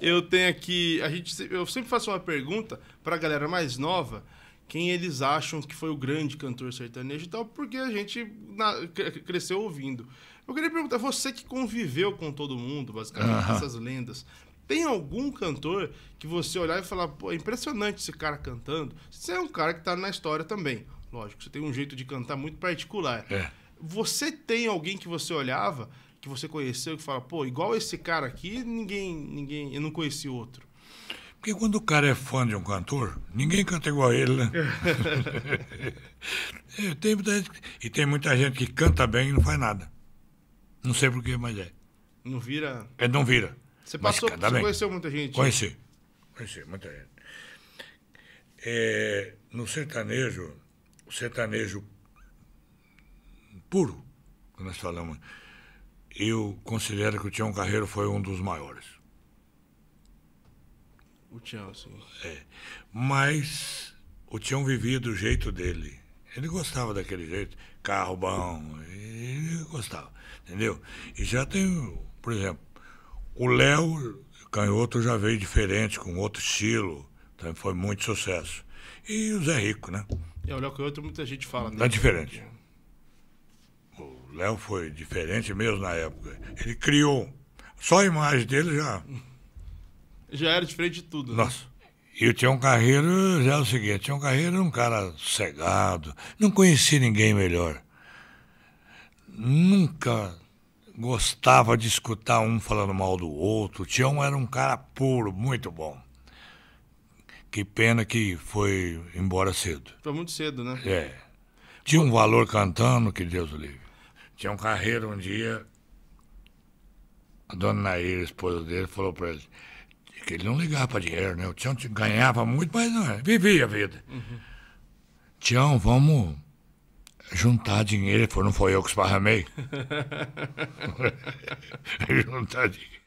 Eu tenho aqui, a gente, eu sempre faço uma pergunta para a galera mais nova, quem eles acham que foi o grande cantor sertanejo e tal, porque a gente na, cresceu ouvindo. Eu queria perguntar, você que conviveu com todo mundo, basicamente, essas lendas, tem algum cantor que você olhar e falar, pô, é impressionante esse cara cantando? Você é um cara que está na história também. Lógico, você tem um jeito de cantar muito particular. É. Você tem alguém que você olhava que você conheceu que fala, pô, igual esse cara aqui, ninguém, ninguém, eu não conheci outro? Porque quando o cara é fã de um cantor, ninguém canta igual a ele, né? é, tem muita gente, e tem muita gente que canta bem e não faz nada. Não sei porquê, mas é. Não vira. É, não vira. Você passou, você bem. conheceu muita gente? Né? Conheci. Né? Conheci muita gente. É, no sertanejo, o sertanejo puro, que nós falamos, eu considero que o Tião Carreiro foi um dos maiores. O Tião, sim. É. Mas o Tião vivia do jeito dele. Ele gostava daquele jeito. Carro bom. Ele gostava. Entendeu? E já tem, por exemplo, o Léo Canhoto já veio diferente, com outro estilo. Também então foi muito sucesso. E o Zé Rico, né? É, o Léo Canhoto muita gente fala, né? É diferente. Léo foi diferente mesmo na época. Ele criou. Só a imagem dele já. Já era diferente de tudo. Né? Nossa. E o Tião Carreiro já era é o seguinte: Tião Carreiro era um cara cegado, não conhecia ninguém melhor. Nunca gostava de escutar um falando mal do outro. O Tião era um cara puro, muito bom. Que pena que foi embora cedo. Foi muito cedo, né? É. Tinha um valor cantando que Deus o livre. Tinha um carreiro um dia, a dona Nair, a esposa dele, falou para ele que ele não ligava para dinheiro, né? O Tião ganhava muito, mas não, vivia a vida. Uhum. Tião, vamos juntar dinheiro. Ele falou, não foi eu que esparramei. juntar dinheiro.